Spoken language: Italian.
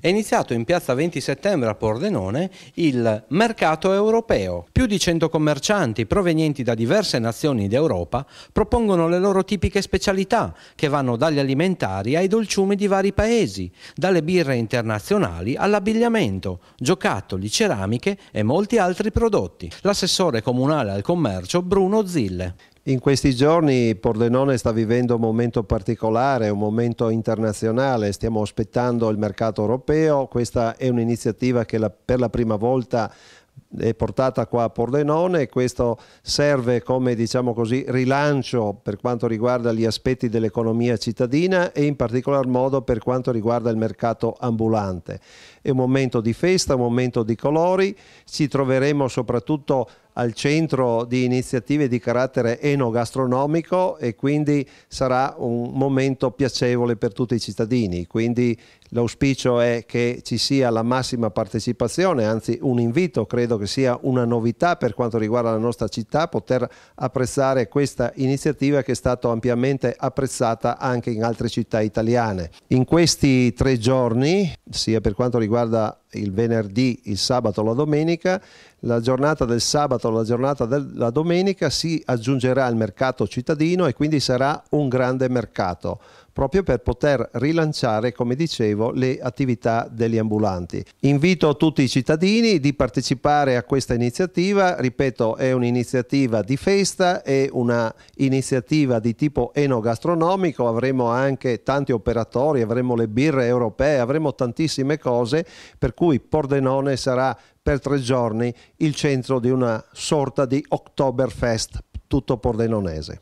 È iniziato in piazza 20 settembre a Pordenone il mercato europeo. Più di 100 commercianti provenienti da diverse nazioni d'Europa propongono le loro tipiche specialità che vanno dagli alimentari ai dolciumi di vari paesi, dalle birre internazionali all'abbigliamento, giocattoli, ceramiche e molti altri prodotti. L'assessore comunale al commercio Bruno Zille. In questi giorni Pordenone sta vivendo un momento particolare, un momento internazionale, stiamo aspettando il mercato europeo, questa è un'iniziativa che la, per la prima volta è portata qua a Pordenone e questo serve come diciamo così, rilancio per quanto riguarda gli aspetti dell'economia cittadina e in particolar modo per quanto riguarda il mercato ambulante. È un momento di festa, un momento di colori, ci troveremo soprattutto al centro di iniziative di carattere enogastronomico e quindi sarà un momento piacevole per tutti i cittadini. Quindi l'auspicio è che ci sia la massima partecipazione, anzi un invito credo che sia una novità per quanto riguarda la nostra città poter apprezzare questa iniziativa che è stata ampiamente apprezzata anche in altre città italiane. In questi tre giorni, sia per quanto riguarda il venerdì, il sabato, la domenica, la giornata del sabato, la giornata della domenica si aggiungerà al mercato cittadino e quindi sarà un grande mercato proprio per poter rilanciare, come dicevo, le attività degli ambulanti. Invito tutti i cittadini di partecipare a questa iniziativa, ripeto è un'iniziativa di festa, è un'iniziativa di tipo enogastronomico, avremo anche tanti operatori, avremo le birre europee, avremo tantissime cose per cui Pordenone sarà per tre giorni il centro di una sorta di Oktoberfest tutto pordenonese.